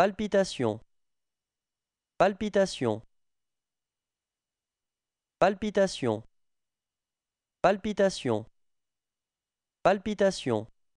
Palpitation. Palpitation. Palpitation. Palpitation. Palpitation.